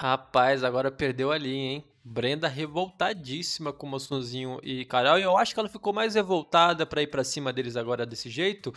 Rapaz, agora perdeu ali, hein? Brenda revoltadíssima com o Moçonzinho e Carol. E eu acho que ela ficou mais revoltada para ir para cima deles agora desse jeito,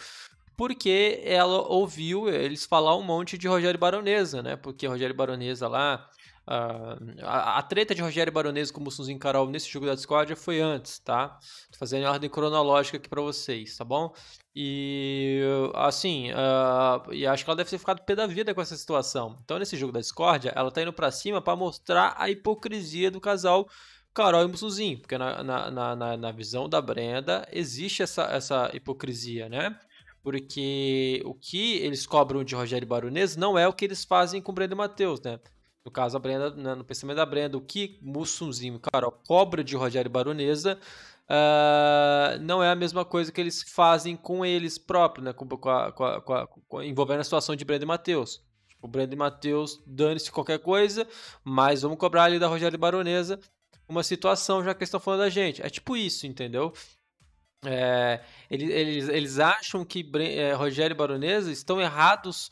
porque ela ouviu eles falar um monte de Rogério Baronesa, né? Porque Rogério Baronesa lá. Ah, a, a, treta de Rogério Baronesa com o Mussunzinho Carol nesse jogo da Discord foi antes, tá? Tô fazendo em ordem cronológica aqui pra vocês, tá bom? E assim, uh, e acho que ela deve ter ficado pé da vida com essa situação. Então, nesse jogo da discórdia, ela tá indo para cima para mostrar a hipocrisia do casal Carol e Mussunzinho, porque na, na, na, na visão da Brenda existe essa, essa hipocrisia, né? porque o que eles cobram de Rogério Baronês não é o que eles fazem com Brenda Matheus, né? No caso, a Brenda, né, no pensamento da Brenda, o que Mussunzinho Carol cobra de Rogério Baronesa uh, não é a mesma coisa que eles fazem com eles próprios, né? Com, com, a, com, a, a, com envolvendo a situação de Brenda e Matheus. Tipo, Brenda e Matheus dane-se qualquer coisa, mas vamos cobrar ali da Rogério Baronesa uma situação, já que eles estão falando da gente. É tipo isso, entendeu? É, eles, eles acham que é, Rogério e Baronesa estão errados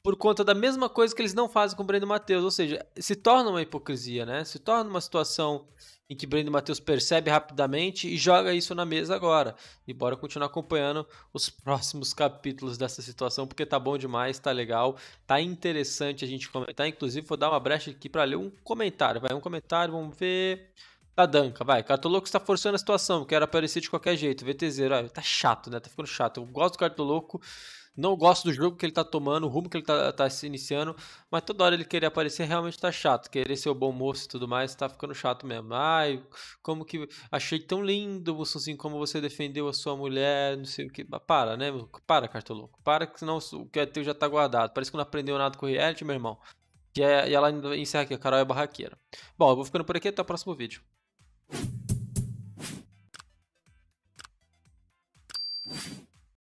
por conta da mesma coisa que eles não fazem com o Breno Matheus. Ou seja, se torna uma hipocrisia, né? Se torna uma situação em que Breno Matheus percebe rapidamente e joga isso na mesa agora. E bora continuar acompanhando os próximos capítulos dessa situação, porque tá bom demais, tá legal, tá interessante a gente comentar. Inclusive, vou dar uma brecha aqui para ler um comentário. Vai um comentário, vamos ver. Tá danca, vai. Cartoloco está forçando a situação, quero aparecer de qualquer jeito. VTZ, olha, tá chato, né? Tá ficando chato. Eu gosto do Cartoloco, não gosto do jogo que ele tá tomando, o rumo que ele tá, tá se iniciando, mas toda hora ele querer aparecer realmente tá chato. Querer ser o bom moço e tudo mais, tá ficando chato mesmo. Ai, como que. Achei tão lindo, Mussunzinho, como você defendeu a sua mulher, não sei o que. Para, né? Para, Cartoloco. Para, que senão o que é teu já tá guardado. Parece que não aprendeu nada com o reality, meu irmão. E é, ela encerra aqui, a Carol é barraqueira. Bom, eu vou ficando por aqui, até o próximo vídeo.